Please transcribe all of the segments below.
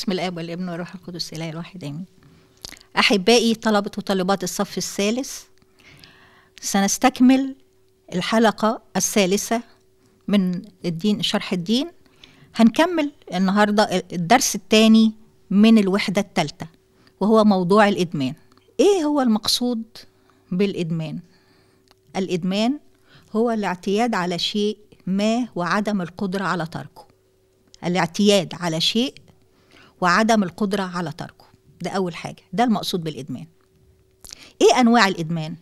بسم الاب والابن والروح القدس الاله الواحد امين احبائي طلبه وطالبات الصف الثالث سنستكمل الحلقه الثالثه من الدين شرح الدين هنكمل النهارده الدرس الثاني من الوحده الثالثه وهو موضوع الادمان ايه هو المقصود بالادمان الادمان هو الاعتياد على شيء ما وعدم القدره على تركه الاعتياد على شيء وعدم القدرة على تركه ده أول حاجة ده المقصود بالإدمان إيه أنواع الإدمان؟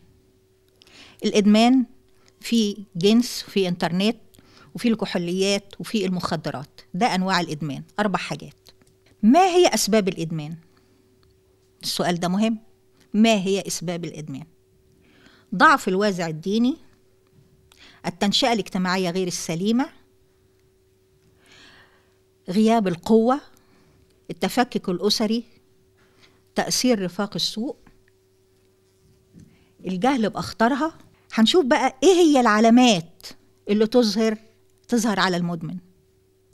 الإدمان في جنس في إنترنت وفي الكحوليات وفي المخدرات ده أنواع الإدمان أربع حاجات ما هي أسباب الإدمان؟ السؤال ده مهم ما هي أسباب الإدمان؟ ضعف الوازع الديني التنشئة الاجتماعية غير السليمة غياب القوة التفكك الأسري تأثير رفاق السوق الجهل بأخطارها هنشوف بقى إيه هي العلامات اللي تظهر تظهر على المدمن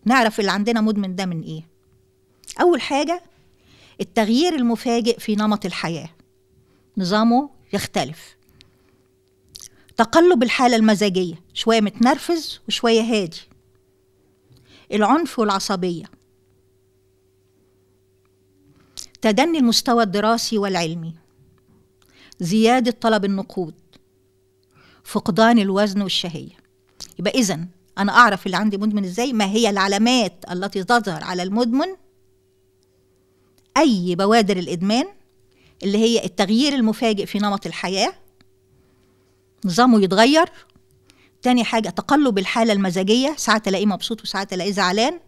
نعرف اللي عندنا مدمن ده من إيه أول حاجة التغيير المفاجئ في نمط الحياة نظامه يختلف تقلب الحالة المزاجية شوية متنرفز وشوية هادي العنف والعصبية تدني المستوى الدراسي والعلمي زيادة طلب النقود فقدان الوزن والشهية يبقى إذا أنا أعرف اللي عندي مدمن إزاي ما هي العلامات التي تظهر على المدمن أي بوادر الإدمان اللي هي التغيير المفاجئ في نمط الحياة نظامه يتغير تاني حاجة تقلب الحالة المزاجية ساعة تلاقيه مبسوط وساعة تلاقيه زعلان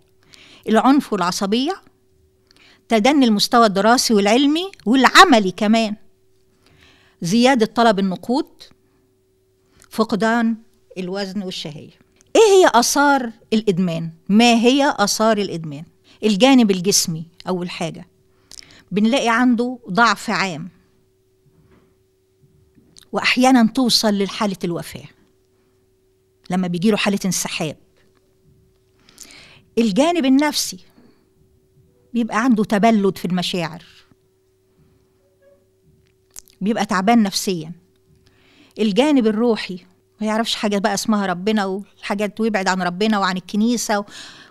العنف والعصبية تدني المستوى الدراسي والعلمي والعملي كمان زيادة طلب النقود فقدان الوزن والشهية ايه هي آثار الإدمان؟ ما هي آثار الإدمان؟ الجانب الجسمي أول حاجة بنلاقي عنده ضعف عام وأحيانا توصل لحالة الوفاة لما بيجيله حالة انسحاب الجانب النفسي بيبقى عنده تبلد في المشاعر بيبقى تعبان نفسيا الجانب الروحي ما يعرفش حاجة بقى اسمها ربنا والحاجات ويبعد عن ربنا وعن الكنيسة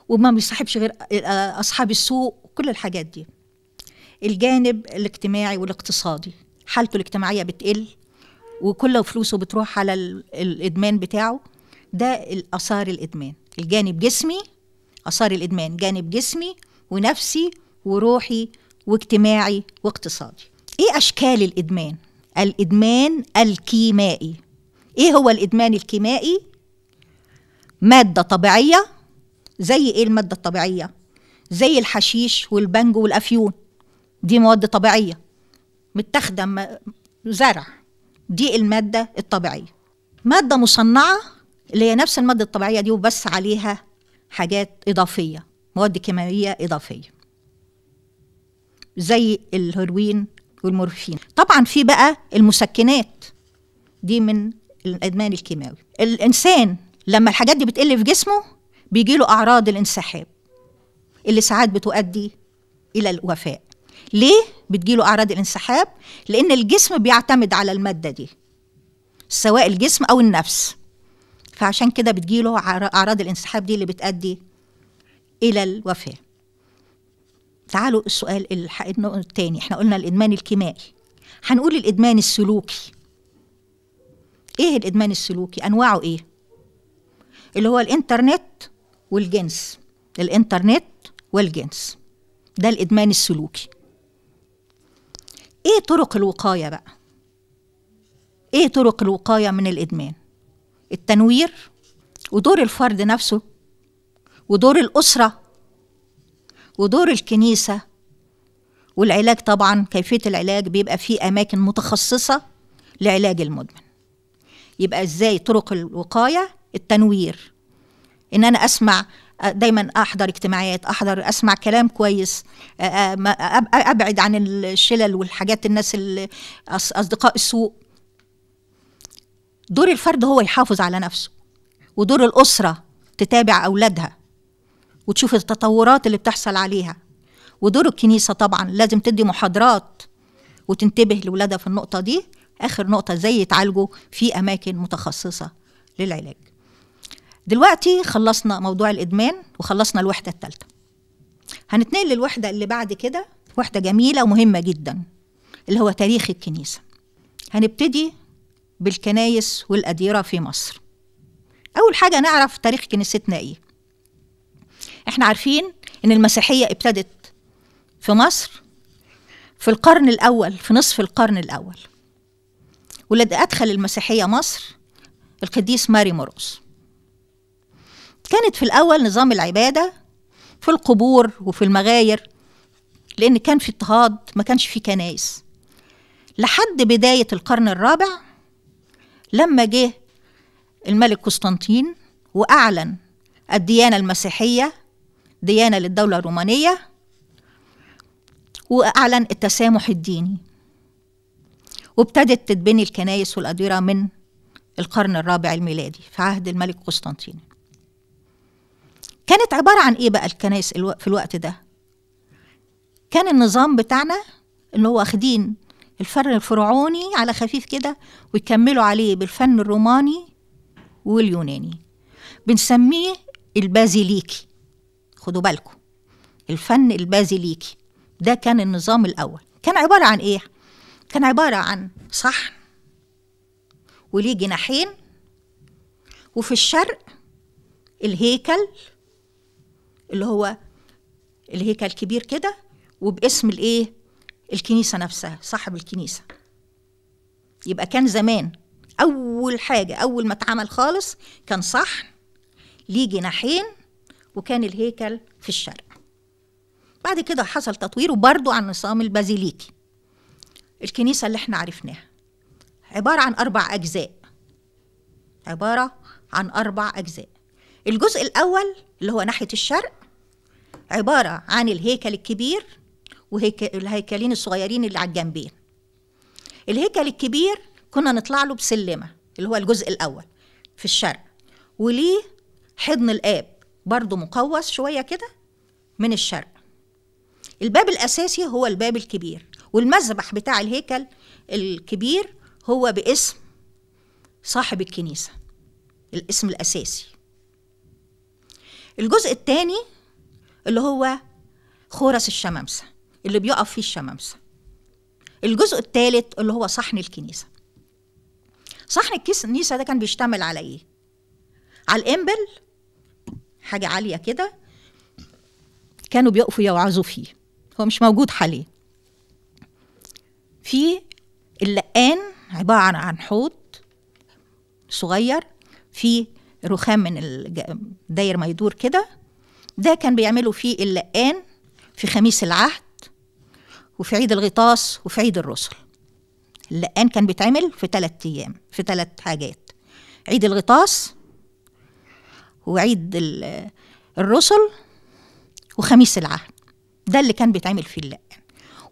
وما بيصاحبش غير آه، أصحاب السوق كل الحاجات دي الجانب الاجتماعي والاقتصادي حالته الاجتماعية بتقل وكل فلوسه بتروح على الإدمان بتاعه ده الآثار الإدمان الجانب جسمي آثار الإدمان جانب جسمي ونفسي وروحي واجتماعي واقتصادي ايه اشكال الادمان الادمان الكيمائي ايه هو الادمان الكيمائي ماده طبيعيه زي ايه الماده الطبيعيه زي الحشيش والبنج والافيون دي مواد طبيعيه متاخده زرع دي الماده الطبيعيه ماده مصنعه اللي هي نفس الماده الطبيعيه دي وبس عليها حاجات اضافيه مواد كيماوية إضافية زي الهيروين والمورفين طبعا في بقى المسكنات دي من الادمان الكيماوي الانسان لما الحاجات دي بتقل في جسمه بيجي له اعراض الانسحاب اللي ساعات بتؤدي الى الوفاه ليه بتجي له اعراض الانسحاب لان الجسم بيعتمد على الماده دي سواء الجسم او النفس فعشان كده بتجي له اعراض الانسحاب دي اللي بتؤدي الى الوفاه تعالوا السؤال الثاني احنا قلنا الادمان الكيميائي هنقول الادمان السلوكي ايه الادمان السلوكي انواعه ايه اللي هو الانترنت والجنس الانترنت والجنس ده الادمان السلوكي ايه طرق الوقايه بقى ايه طرق الوقايه من الادمان التنوير ودور الفرد نفسه ودور الأسرة ودور الكنيسة والعلاج طبعا كيفية العلاج بيبقى في أماكن متخصصة لعلاج المدمن يبقى إزاي طرق الوقاية التنوير إن أنا أسمع دايما احضر اجتماعات احضر اسمع كلام كويس ابعد عن الشلل والحاجات الناس اصدقاء السوء دور الفرد هو يحافظ على نفسه ودور الاسره تتابع اولادها وتشوف التطورات اللي بتحصل عليها ودور الكنيسة طبعا لازم تدي محاضرات وتنتبه لولادها في النقطة دي آخر نقطة ازاي يتعالجوا في أماكن متخصصة للعلاج دلوقتي خلصنا موضوع الإدمان وخلصنا الوحدة الثالثة هنتنقل للوحدة اللي بعد كده وحدة جميلة ومهمة جدا اللي هو تاريخ الكنيسة هنبتدي بالكنايس والأديرة في مصر أول حاجة نعرف تاريخ كنيستنا إيه احنا عارفين ان المسيحيه ابتدت في مصر في القرن الاول في نصف القرن الاول والذي ادخل المسيحيه مصر القديس ماري موروس كانت في الاول نظام العباده في القبور وفي المغاير لان كان في اضطهاد ما كانش في كنايس لحد بدايه القرن الرابع لما جه الملك قسطنطين واعلن الديانه المسيحيه ديانة للدولة الرومانية وأعلن التسامح الديني وابتدت تتبني الكنائس والأديرة من القرن الرابع الميلادي في عهد الملك قسطنطين كانت عبارة عن إيه بقى الكنائس في الوقت ده كان النظام بتاعنا اللي هو واخدين الفن الفرعوني على خفيف كده ويكملوا عليه بالفن الروماني واليوناني بنسميه البازيليكي خدوا بالكم الفن البازيليكي ده كان النظام الأول كان عبارة عن إيه؟ كان عبارة عن صحن وليه جناحين وفي الشرق الهيكل اللي هو الهيكل كبير كده وباسم الايه الكنيسه نفسها صاحب الكنيسه يبقى كان زمان اول حاجه اول ما اتعمل خالص كان صحن ليه جناحين وكان الهيكل في الشرق بعد كده حصل تطوير برضو عن النظام البازيليكي الكنيسة اللي احنا عرفناها عبارة عن أربع أجزاء عبارة عن أربع أجزاء الجزء الأول اللي هو ناحية الشرق عبارة عن الهيكل الكبير والهيكلين الصغيرين اللي على الجنبين الهيكل الكبير كنا نطلع له بسلمة اللي هو الجزء الأول في الشرق وليه حضن الآب برضو مقوس شوية كده من الشرق الباب الأساسي هو الباب الكبير والمذبح بتاع الهيكل الكبير هو باسم صاحب الكنيسة الاسم الأساسي الجزء الثاني اللي هو خورس الشمامسة اللي بيقف فيه الشمامسة الجزء الثالث اللي هو صحن الكنيسة صحن الكنيسة ده كان بيشتمل على ايه؟ على الإمبل حاجه عاليه كده كانوا بيقفوا يوعظوا فيه هو مش موجود حاليا في اللقان عباره عن حوض صغير في رخام من داير ما يدور كده ده كان بيعملوا فيه اللقان في خميس العهد وفي عيد الغطاس وفي عيد الرسل اللقان كان بيتعمل في ثلاث ايام في ثلاث حاجات عيد الغطاس وعيد الرسل وخميس العهد ده اللي كان بيتعمل فيه الله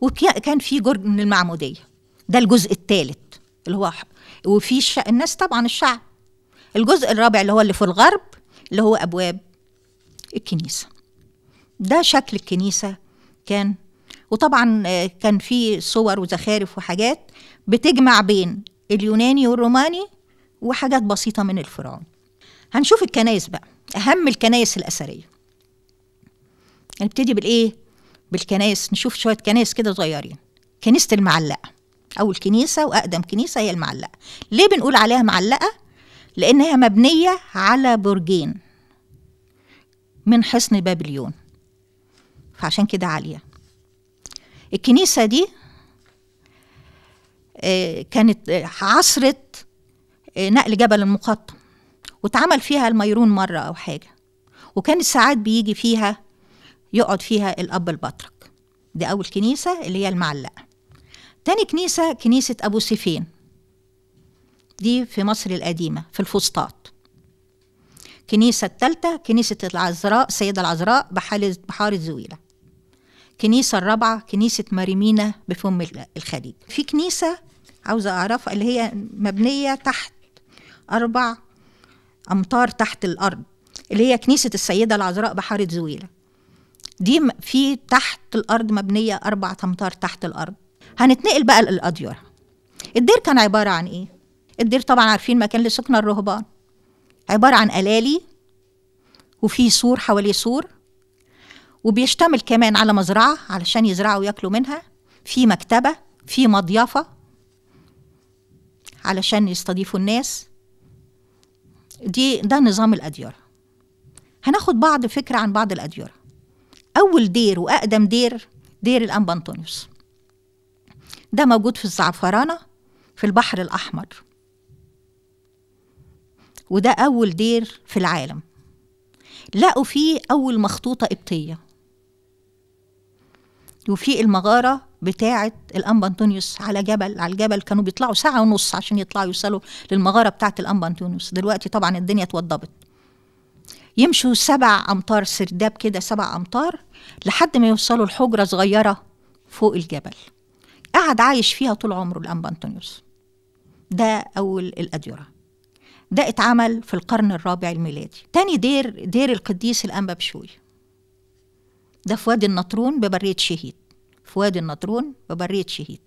وكان في جرج من المعموديه ده الجزء الثالث اللي هو وفي الناس طبعا الشعب الجزء الرابع اللي هو اللي في الغرب اللي هو ابواب الكنيسه ده شكل الكنيسه كان وطبعا آه، كان في صور وزخارف وحاجات بتجمع بين اليوناني والروماني وحاجات بسيطه من الفرعون هنشوف الكنايس بقى أهم الكنايس الأثرية هنبتدي بالإيه؟ بالكنايس نشوف شوية كنايس كده صغيرين كنيسة المعلقة أول كنيسة وأقدم كنيسة هي المعلقة ليه بنقول عليها معلقة؟ لأن هي مبنية على برجين من حصن بابليون فعشان كده عالية الكنيسة دي آه، كانت آه، عصرة آه، نقل جبل المقطم واتعمل فيها الميرون مرة أو حاجة وكان ساعات بيجي فيها يقعد فيها الأب البطرك دي أول كنيسة اللي هي المعلقة تاني كنيسة كنيسة أبو سيفين دي في مصر القديمة في الفسطاط كنيسة التالتة كنيسة العذراء سيدة العذراء بحارة زويلة كنيسة الرابعة كنيسة ماريمينا بفم الخليج في كنيسة عاوزة أعرفها اللي هي مبنية تحت أربع امطار تحت الارض اللي هي كنيسه السيده العذراء بحاره زويله دي في تحت الارض مبنيه اربعه امتار تحت الارض هنتنقل بقى للاديره الدير كان عباره عن ايه الدير طبعا عارفين مكان لسكن الرهبان عباره عن الالي وفي سور حواليه سور وبيشتمل كمان على مزرعه علشان يزرعوا وياكلوا منها في مكتبه في مضيافه علشان يستضيفوا الناس دي ده نظام الأديرة هناخد بعض فكرة عن بعض الأديرة أول دير وأقدم دير دير الأنبا أنطونيوس ده موجود في الزعفرانة في البحر الأحمر وده أول دير في العالم لقوا فيه أول مخطوطة قبطية وفي المغاره بتاعه الانبا انطونيوس على جبل على الجبل كانوا بيطلعوا ساعه ونص عشان يطلعوا يوصلوا للمغاره بتاعه الانبا انطونيوس دلوقتي طبعا الدنيا اتوضبت يمشوا سبع امتار سرداب كده سبع امتار لحد ما يوصلوا لحجره صغيره فوق الجبل قعد عايش فيها طول عمره الانبا انطونيوس ده اول الاديره ده اتعمل في القرن الرابع الميلادي تاني دير دير القديس الانبا بشوي ده في وادي النطرون ببريه شهيد في وادي النطرون ببريه شهيد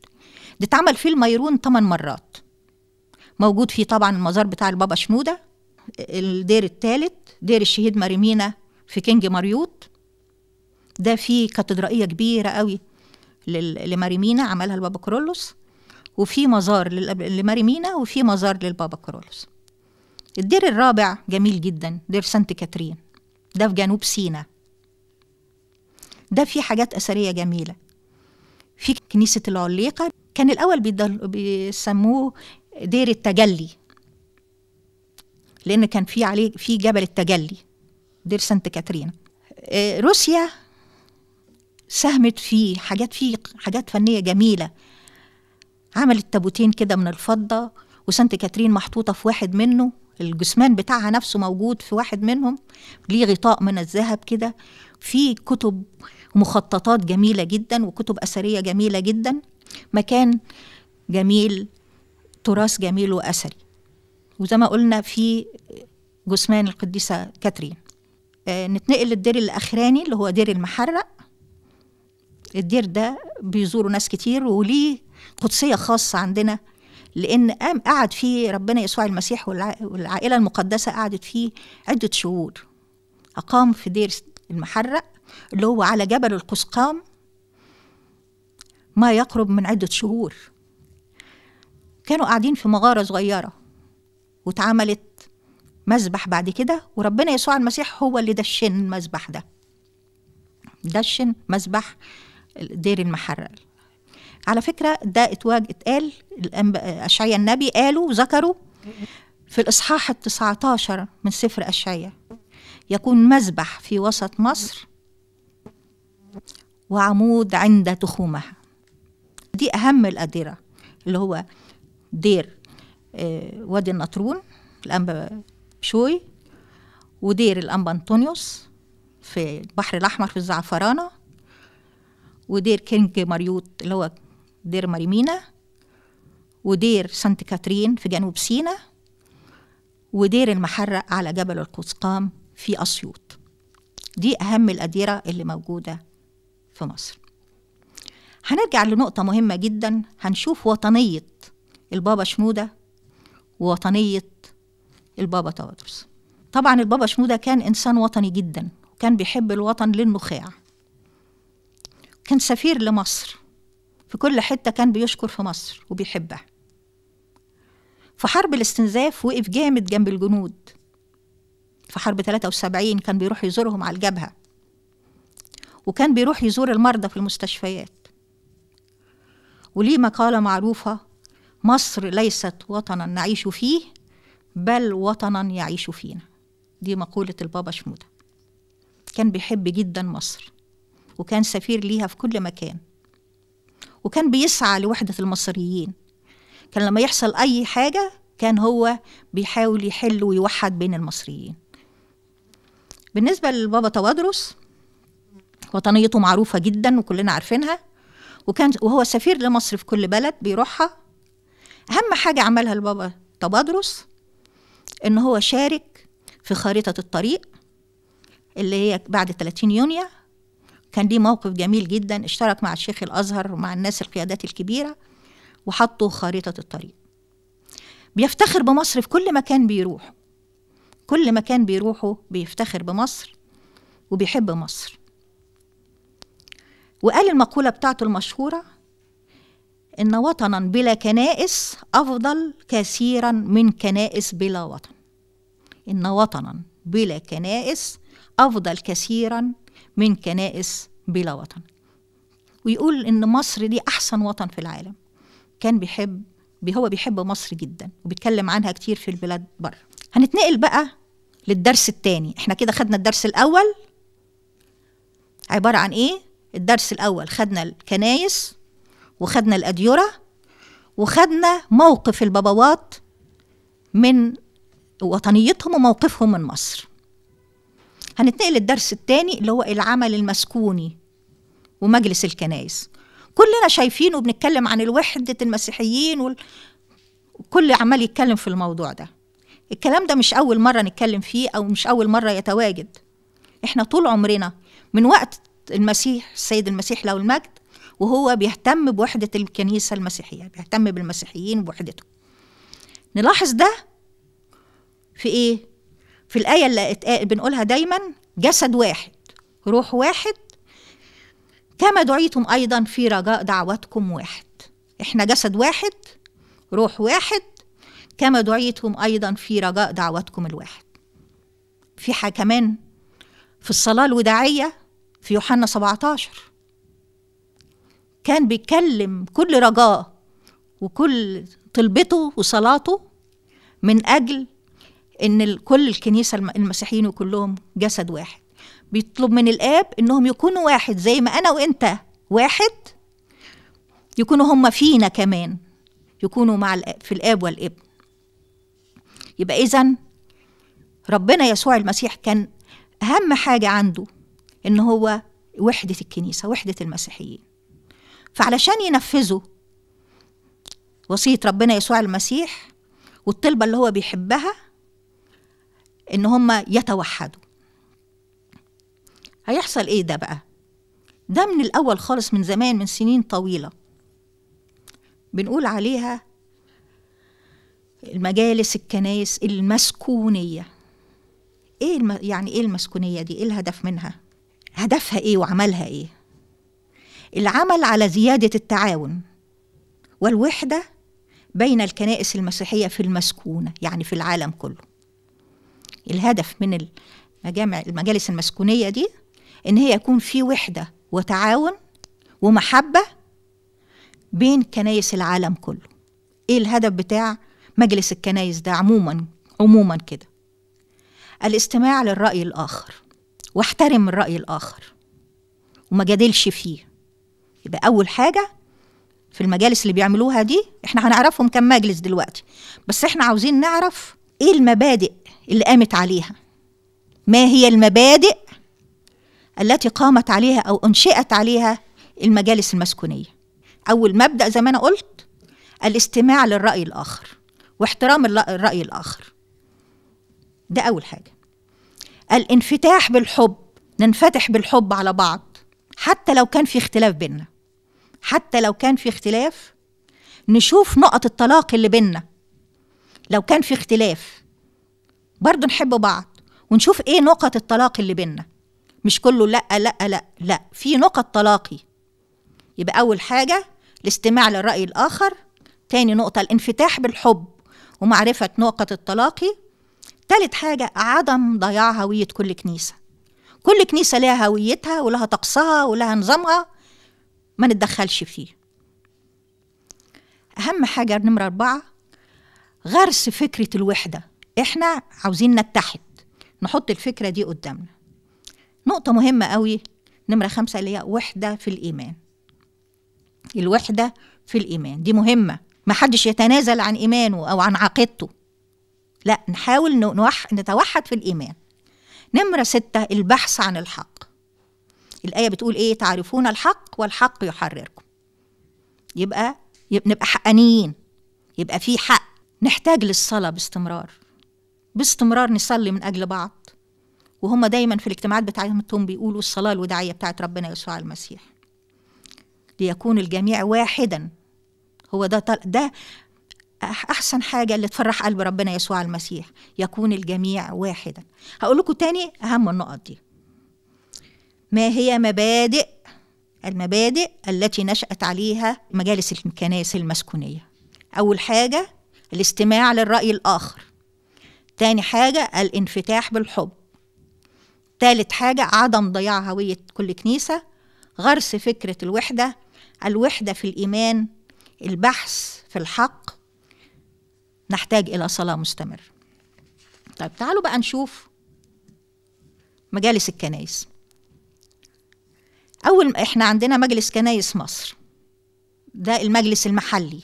ده اتعمل فيه الميرون 8 مرات موجود فيه طبعا المزار بتاع البابا شنوده الدير الثالث دير الشهيد مريمينا في كينج مريوط ده فيه كاتدرائيه كبيره قوي لماريمينا عملها البابا كرولوس وفي مزار لماريمينا وفي مزار للبابا كرولوس الدير الرابع جميل جدا دير سانت كاترين ده في جنوب سينا ده في حاجات اثريه جميله في كنيسه العليقه كان الاول بيسموه دير التجلي لان كان في عليه في جبل التجلي دير سانت كاترينا آه، روسيا ساهمت في حاجات فيه حاجات فنيه جميله عملت تابوتين كده من الفضه وسانت كاترين محطوطه في واحد منه الجثمان بتاعها نفسه موجود في واحد منهم ليه غطاء من الذهب كده في كتب مخططات جميله جدا وكتب اثريه جميله جدا مكان جميل تراث جميل واثري وزي ما قلنا في جثمان القديسه كاترين آه نتنقل للدير الاخراني اللي هو دير المحرق الدير ده بيزوره ناس كتير وليه قدسيه خاصه عندنا لان قام قعد فيه ربنا يسوع المسيح والعائله المقدسه قعدت فيه عده شهور اقام في دير المحرق اللي هو على جبل القسقام ما يقرب من عدة شهور كانوا قاعدين في مغارة صغيرة واتعملت مذبح بعد كده وربنا يسوع المسيح هو اللي دشن المذبح ده دشن مذبح دير المحرر على فكرة ده اتواج اتقال أشعيا النبي قالوا ذكروا في الإصحاح ال 19 من سفر أشعيا يكون مذبح في وسط مصر وعمود عند تخومها دي أهم الأديرة اللي هو دير آه، وادي النطرون الأنبا شوي ودير الأنبا أنطونيوس في البحر الأحمر في الزعفرانة ودير كينج مريوت اللي هو دير مريمينا ودير سانت كاترين في جنوب سينا ودير المحرق على جبل القسقام في أسيوط دي أهم الأديرة اللي موجودة في مصر هنرجع لنقطة مهمة جدا هنشوف وطنية البابا شنودة ووطنية البابا تودرس طبعا البابا شنودة كان إنسان وطني جدا وكان بيحب الوطن للنخاع كان سفير لمصر في كل حتة كان بيشكر في مصر وبيحبها في حرب الاستنزاف وقف جامد جنب الجنود في حرب 73 كان بيروح يزورهم على الجبهة وكان بيروح يزور المرضى في المستشفيات وليه مقالة معروفة مصر ليست وطنا نعيش فيه بل وطنا يعيش فينا دي مقولة البابا شمودة كان بيحب جدا مصر وكان سفير ليها في كل مكان وكان بيسعى لوحدة المصريين كان لما يحصل أي حاجة كان هو بيحاول يحل ويوحد بين المصريين بالنسبة للبابا توادرس وطنيته معروفة جدا وكلنا عارفينها وكان وهو سفير لمصر في كل بلد بيروحها أهم حاجة عملها البابا تبادرس إن هو شارك في خريطة الطريق اللي هي بعد 30 يونيو كان ليه موقف جميل جدا اشترك مع الشيخ الأزهر ومع الناس القيادات الكبيرة وحطوا خريطة الطريق بيفتخر بمصر في كل مكان بيروح كل مكان بيروحه بيفتخر بمصر وبيحب مصر وقال المقولة بتاعته المشهورة إن وطنا بلا كنائس أفضل كثيرا من كنائس بلا وطن إن وطنا بلا كنائس أفضل كثيرا من كنائس بلا وطن ويقول إن مصر دي أحسن وطن في العالم كان بيحب هو بيحب مصر جدا وبيتكلم عنها كتير في البلاد بره هنتنقل بقى للدرس الثاني احنا كده خدنا الدرس الأول عبارة عن إيه الدرس الأول خدنا الكنايس وخدنا الأديرة وخدنا موقف الباباوات من وطنيتهم وموقفهم من مصر هنتنقل للدرس الثاني اللي هو العمل المسكوني ومجلس الكنائس كلنا شايفين وبنتكلم عن الوحدة المسيحيين وكل عمال يتكلم في الموضوع ده الكلام ده مش أول مرة نتكلم فيه أو مش أول مرة يتواجد احنا طول عمرنا من وقت المسيح السيد المسيح له المجد وهو بيهتم بوحدة الكنيسة المسيحية بيهتم بالمسيحيين بوحدته نلاحظ ده في إيه؟ في الآية اللي بنقولها دايما جسد واحد روح واحد كما دعيتم أيضا في رجاء دعوتكم واحد إحنا جسد واحد روح واحد كما دعيتم أيضا في رجاء دعوتكم الواحد في حاجة كمان في الصلاة الوداعية في يوحنا 17 كان بيتكلم كل رجاء وكل طلبته وصلاته من أجل إن كل الكنيسة المسيحيين وكلهم جسد واحد بيطلب من الآب إنهم يكونوا واحد زي ما أنا وأنت واحد يكونوا هم فينا كمان يكونوا مع الآب في الآب والابن يبقى إذا ربنا يسوع المسيح كان أهم حاجة عنده ان هو وحده الكنيسه وحده المسيحيين فعلشان ينفذوا وصيه ربنا يسوع المسيح والطلبه اللي هو بيحبها ان هم يتوحدوا هيحصل ايه ده بقى ده من الاول خالص من زمان من سنين طويله بنقول عليها المجالس الكنايس المسكونيه ايه الم... يعني ايه المسكونيه دي ايه الهدف منها هدفها ايه وعملها ايه العمل على زياده التعاون والوحده بين الكنائس المسيحيه في المسكونه يعني في العالم كله الهدف من المجامع المجالس المسكونيه دي ان هي يكون في وحده وتعاون ومحبه بين كنايس العالم كله ايه الهدف بتاع مجلس الكنايس ده عموما عموما كده الاستماع للراي الاخر واحترم الرأي الآخر وما جادلش فيه يبقى أول حاجة في المجالس اللي بيعملوها دي احنا هنعرفهم كم مجلس دلوقتي بس احنا عاوزين نعرف ايه المبادئ اللي قامت عليها ما هي المبادئ التي قامت عليها او انشئت عليها المجالس المسكونيه اول مبدا زي ما انا قلت الاستماع للراي الاخر واحترام الراي الاخر ده اول حاجه الانفتاح بالحب ننفتح بالحب على بعض حتى لو كان في اختلاف بينا حتى لو كان في اختلاف نشوف نقط الطلاق اللي بينا لو كان في اختلاف برضه نحب بعض ونشوف ايه نقط الطلاق اللي بينا مش كله لا لا لا لا في نقط تلاقي يبقى اول حاجه الاستماع للراي الاخر تاني نقطه الانفتاح بالحب ومعرفه نقط التلاقي تالت حاجة عدم ضياع هوية كل كنيسة كل كنيسة لها هويتها ولها طقسها ولها نظامها ما نتدخلش فيه أهم حاجة نمرة أربعة غرس فكرة الوحدة إحنا عاوزين نتحد نحط الفكرة دي قدامنا نقطة مهمة قوي نمرة خمسة اللي هي وحدة في الإيمان الوحدة في الإيمان دي مهمة محدش يتنازل عن إيمانه أو عن عقيدته لا نحاول نوح... نتوحد في الإيمان نمرة ستة البحث عن الحق الآية بتقول إيه تعرفون الحق والحق يحرركم يبقى, يبقى نبقى حقانيين يبقى في حق نحتاج للصلاة باستمرار باستمرار نصلي من أجل بعض وهم دايما في الاجتماعات بتاعتهم بيقولوا الصلاة الوداعية بتاعت ربنا يسوع المسيح ليكون الجميع واحدا هو ده ده احسن حاجه اللي تفرح قلب ربنا يسوع المسيح يكون الجميع واحدا هقول لكم تاني اهم النقط دي ما هي مبادئ المبادئ التي نشأت عليها مجالس الكنائس المسكونية أول حاجة الاستماع للرأي الآخر تاني حاجة الانفتاح بالحب تالت حاجة عدم ضياع هوية كل كنيسة غرس فكرة الوحدة الوحدة في الإيمان البحث في الحق نحتاج إلى صلاة مستمرة طيب تعالوا بقى نشوف مجالس الكنائس أول إحنا عندنا مجلس كنائس مصر ده المجلس المحلي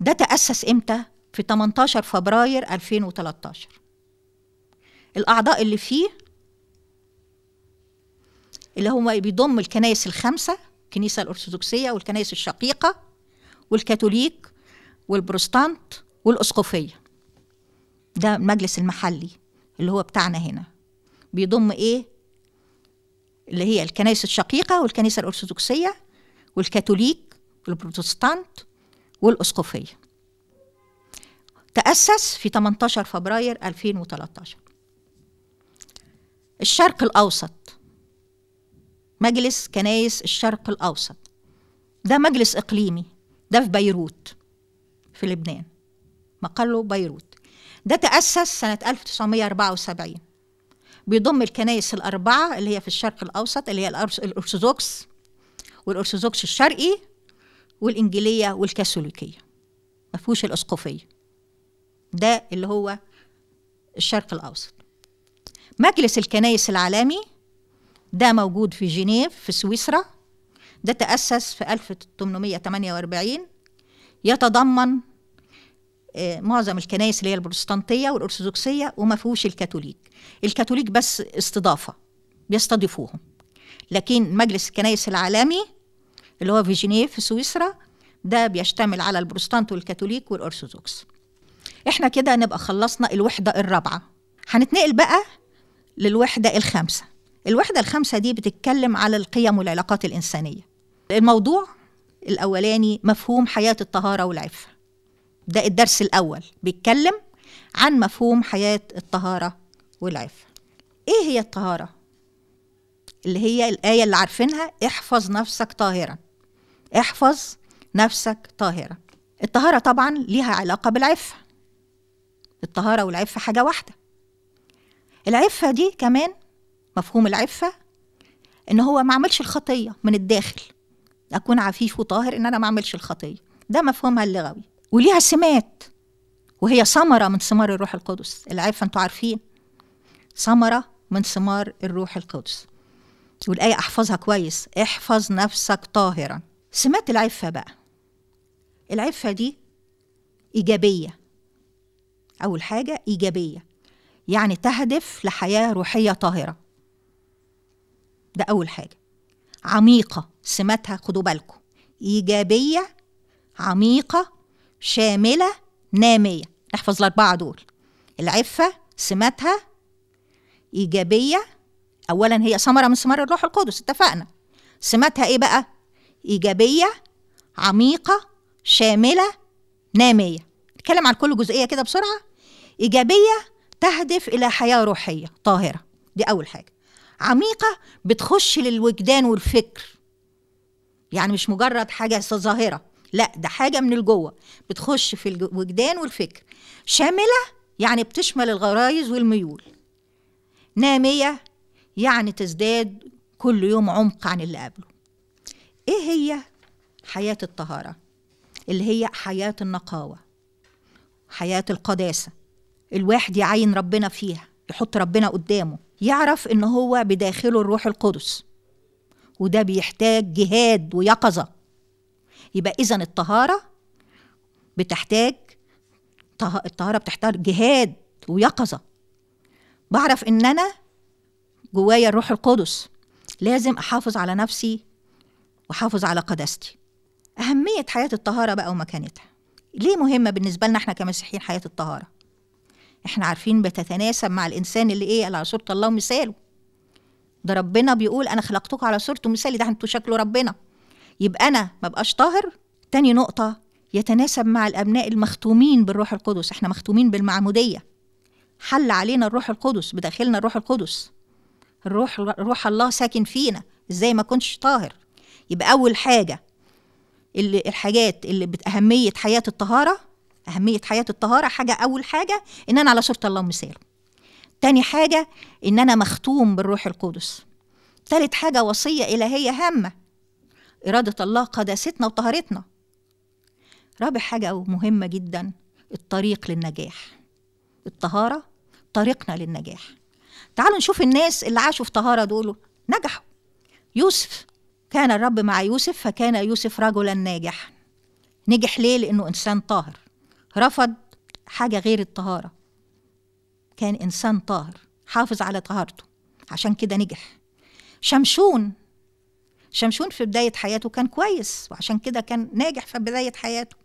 ده تأسس إمتى؟ في 18 فبراير 2013 الأعضاء اللي فيه اللي هو بيضم الكنائس الخمسة الكنيسة الأرثوذكسية والكنائس الشقيقة والكاثوليك والبروستانت والاسقفيه ده المجلس المحلي اللي هو بتاعنا هنا بيضم ايه اللي هي الكنائس الشقيقه والكنيسه الارثوذكسيه والكاثوليك والبروتستانت والاسقفيه تأسس في 18 فبراير 2013 الشرق الأوسط مجلس كنايس الشرق الأوسط ده مجلس إقليمي ده في بيروت في لبنان مقره بيروت ده تأسس سنة 1974 بيضم الكنائس الأربعة اللي هي في الشرق الأوسط اللي هي الأرثوذكس والأرثوذكس الشرقي والإنجيلية والكاثوليكية ما فيهوش الأسقفية ده اللي هو الشرق الأوسط مجلس الكنائس العالمي ده موجود في جنيف في سويسرا ده تأسس في 1848 يتضمن آه، معظم الكنائس اللي هي البروتستانتيه والارثوذكسيه وما فيهوش الكاثوليك الكاثوليك بس استضافه بيستضيفوهم لكن مجلس الكنائس العالمي اللي هو في جنيف في سويسرا ده بيشتمل على البروتستانت والكاثوليك والارثوذكس احنا كده نبقى خلصنا الوحده الرابعه هنتنقل بقى للوحده الخامسه الوحده الخامسه دي بتتكلم على القيم والعلاقات الانسانيه الموضوع الاولاني مفهوم حياه الطهاره والعفه ده الدرس الأول بيتكلم عن مفهوم حياة الطهارة والعفة إيه هي الطهارة؟ اللي هي الآية اللي عارفينها احفظ نفسك طاهرا احفظ نفسك طاهرا الطهارة طبعا ليها علاقة بالعفة الطهارة والعفة حاجة واحدة العفة دي كمان مفهوم العفة ان هو ما عملش الخطية من الداخل اكون عفيف وطاهر ان انا ما اعملش الخطية ده مفهومها اللغوي وليها سمات وهي ثمرة من ثمار الروح القدس العفة انتوا عارفين ثمرة من ثمار الروح القدس والآية أحفظها كويس احفظ نفسك طاهرا سمات العفة بقى العفة دي إيجابية أول حاجة إيجابية يعني تهدف لحياة روحية طاهرة ده أول حاجة عميقة سماتها خدوا بالكم إيجابية عميقة شاملة نامية نحفظ الأربعة دول العفة سماتها إيجابية أولا هي ثمرة من ثمار الروح القدس اتفقنا سماتها إيه بقى؟ إيجابية عميقة شاملة نامية نتكلم عن كل جزئية كده بسرعة إيجابية تهدف إلى حياة روحية طاهرة دي أول حاجة عميقة بتخش للوجدان والفكر يعني مش مجرد حاجة ظاهرة لا ده حاجة من الجوه بتخش في الوجدان والفكر شاملة يعني بتشمل الغرائز والميول نامية يعني تزداد كل يوم عمق عن اللي قبله ايه هي حياة الطهارة اللي هي حياة النقاوة حياة القداسة الواحد يعين ربنا فيها يحط ربنا قدامه يعرف ان هو بداخله الروح القدس وده بيحتاج جهاد ويقظه يبقى اذا الطهاره بتحتاج الطهاره بتحتاج جهاد ويقظه بعرف ان انا جوايا الروح القدس لازم احافظ على نفسي واحافظ على قداستي اهميه حياه الطهاره بقى ومكانتها ليه مهمه بالنسبه لنا احنا كمسيحيين حياه الطهاره احنا عارفين بتتناسب مع الانسان اللي ايه على صوره الله ومثاله ده ربنا بيقول انا خلقتكم على صورته ومثالي ده انتوا شكله ربنا يبقى انا ما بقاش طاهر تاني نقطه يتناسب مع الابناء المختومين بالروح القدس احنا مختومين بالمعموديه حل علينا الروح القدس بداخلنا الروح القدس الروح روح الله ساكن فينا ازاي ما كنتش طاهر يبقى اول حاجه اللي الحاجات اللي اهميه حياة الطهارة أهمية حياة الطهارة حاجة أول حاجة إن أنا على صورة الله ومثاله تاني حاجة إن أنا مختوم بالروح القدس تالت حاجة وصية إلهية هامة إرادة الله قداستنا وطهارتنا رابع حاجة ومهمة جدا الطريق للنجاح الطهارة طريقنا للنجاح تعالوا نشوف الناس اللي عاشوا في طهارة دول نجحوا يوسف كان الرب مع يوسف فكان يوسف رجلا ناجحا نجح ليه لأنه إنسان طاهر رفض حاجة غير الطهارة كان إنسان طاهر حافظ على طهارته عشان كده نجح شمشون شمشون في بداية حياته كان كويس وعشان كده كان ناجح في بداية حياته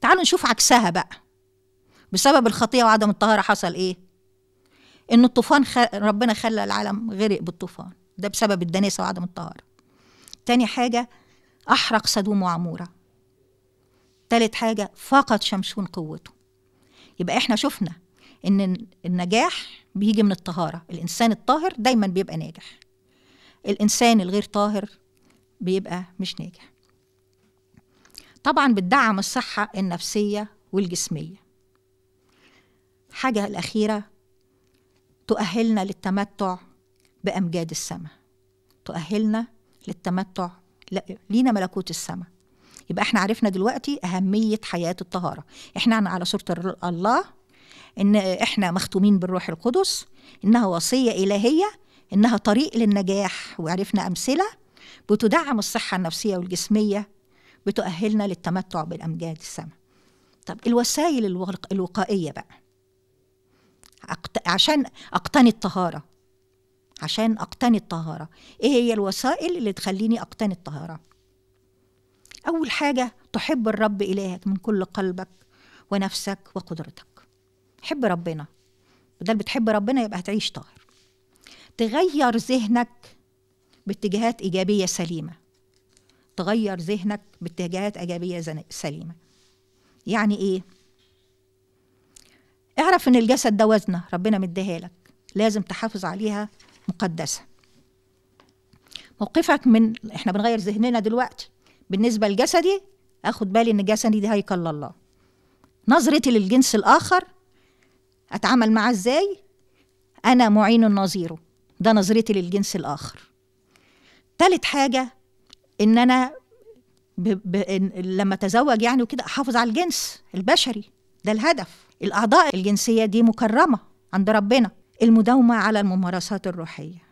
تعالوا نشوف عكسها بقى بسبب الخطية وعدم الطهارة حصل إيه إن الطوفان خ... ربنا خلى العالم غرق بالطوفان ده بسبب الدنيسة وعدم الطهارة تاني حاجة أحرق سدوم وعمورة تالت حاجة فقد شمشون قوته يبقى إحنا شفنا إن النجاح بيجي من الطهارة الإنسان الطاهر دايما بيبقى ناجح الإنسان الغير طاهر بيبقى مش ناجح طبعا بتدعم الصحة النفسية والجسمية حاجة الأخيرة تؤهلنا للتمتع بأمجاد السماء تؤهلنا للتمتع لينا ملكوت السماء يبقى احنا عرفنا دلوقتي أهمية حياة الطهارة احنا على صورة الله ان احنا مختومين بالروح القدس انها وصية إلهية إنها طريق للنجاح وعرفنا أمثلة بتدعم الصحة النفسية والجسمية بتؤهلنا للتمتع بالأمجاد السماء طب الوسائل الوقائية بقى أقت... عشان أقتني الطهارة عشان أقتني الطهارة إيه هي الوسائل اللي تخليني أقتني الطهارة أول حاجة تحب الرب إلهك من كل قلبك ونفسك وقدرتك حب ربنا بدل بتحب ربنا يبقى هتعيش طاهر تغير ذهنك باتجاهات إيجابية سليمة تغير ذهنك باتجاهات إيجابية سليمة يعني إيه؟ اعرف إن الجسد ده وزنة ربنا مديها لك لازم تحافظ عليها مقدسة موقفك من احنا بنغير ذهننا دلوقتي بالنسبة لجسدي اخد بالي ان جسدي دي هيكل الله نظرتي للجنس الآخر أتعامل معاه إزاي أنا معين نظيره ده نظرتي للجنس الآخر تالت حاجة إن أنا ب... ب... إن لما أتزوج يعني وكده أحافظ على الجنس البشري ده الهدف الأعضاء الجنسية دي مكرمة عند ربنا المداومة على الممارسات الروحية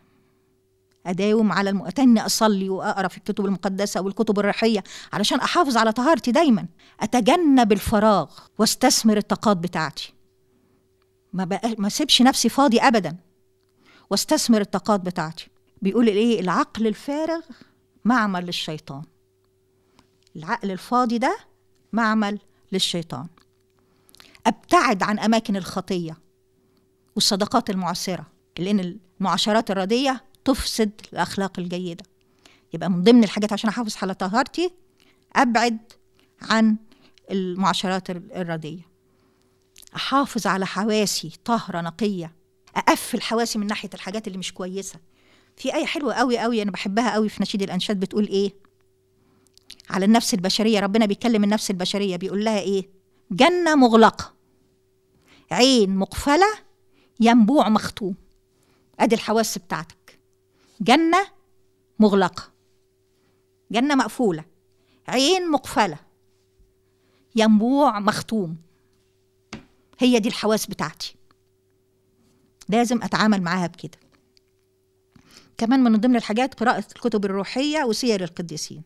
أداوم على المؤتن أصلي وأقرأ في الكتب المقدسة والكتب الروحية علشان أحافظ على طهارتي دايما أتجنب الفراغ واستثمر الطاقات بتاعتي ما, بقى ما سيبش نفسي فاضي أبدا واستثمر الطاقات بتاعتي بيقول الايه العقل الفارغ معمل للشيطان العقل الفاضي ده معمل للشيطان ابتعد عن اماكن الخطيه والصداقات المعسره لان المعاشرات الرديه تفسد الاخلاق الجيده يبقى من ضمن الحاجات عشان احافظ على طهارتي ابعد عن المعاشرات الرديه احافظ على حواسي طاهره نقيه اقفل حواسي من ناحيه الحاجات اللي مش كويسه في ايه حلوه قوي قوي انا بحبها قوي في نشيد الانشاد بتقول ايه على النفس البشريه ربنا بيكلم النفس البشريه بيقول لها ايه جنه مغلقه عين مقفله ينبوع مختوم ادي الحواس بتاعتك جنه مغلقه جنه مقفوله عين مقفله ينبوع مختوم هي دي الحواس بتاعتي لازم اتعامل معاها بكده كمان من ضمن الحاجات قراءة الكتب الروحية وسير القديسين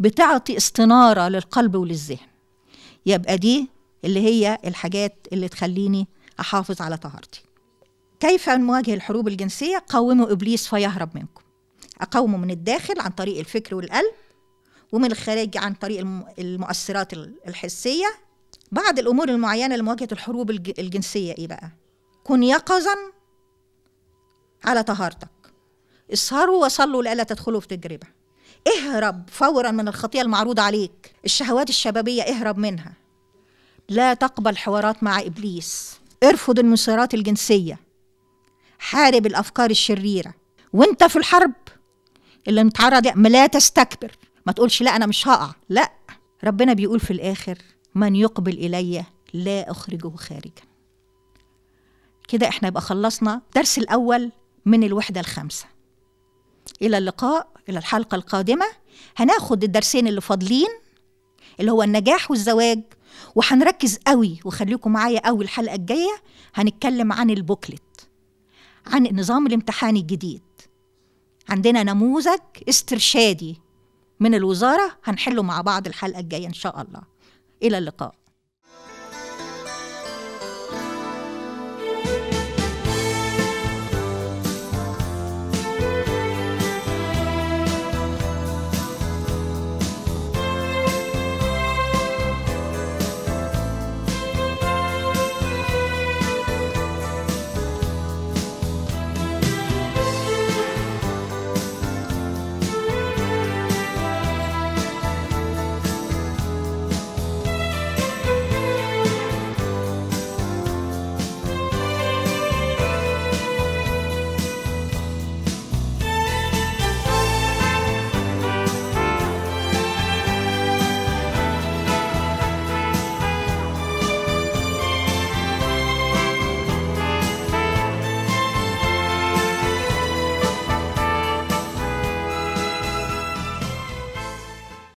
بتعطي استنارة للقلب وللذهن يبقى دي اللي هي الحاجات اللي تخليني أحافظ على طهارتي كيف نواجه الحروب الجنسية قوموا إبليس فيهرب منكم أقومه من الداخل عن طريق الفكر والقلب ومن الخارج عن طريق المؤثرات الحسية بعض الأمور المعينة لمواجهة الحروب الجنسية إيه بقى كن يقظا على طهارتك اسهروا وصلوا لألا تدخلوا في تجربه اهرب فورا من الخطيه المعروضه عليك الشهوات الشبابيه اهرب منها لا تقبل حوارات مع ابليس ارفض المسيرات الجنسيه حارب الافكار الشريره وانت في الحرب اللي متعرض لا تستكبر ما تقولش لا انا مش هقع لا ربنا بيقول في الاخر من يقبل الي لا اخرجه خارجا كده احنا يبقى خلصنا الدرس الأول من الوحدة الخامسة إلى اللقاء إلى الحلقة القادمة هناخد الدرسين اللي فاضلين اللي هو النجاح والزواج وهنركز قوي وخليكم معايا قوي الحلقة الجاية هنتكلم عن البوكلت عن النظام الامتحاني الجديد عندنا نموذج استرشادي من الوزارة هنحله مع بعض الحلقة الجاية إن شاء الله إلى اللقاء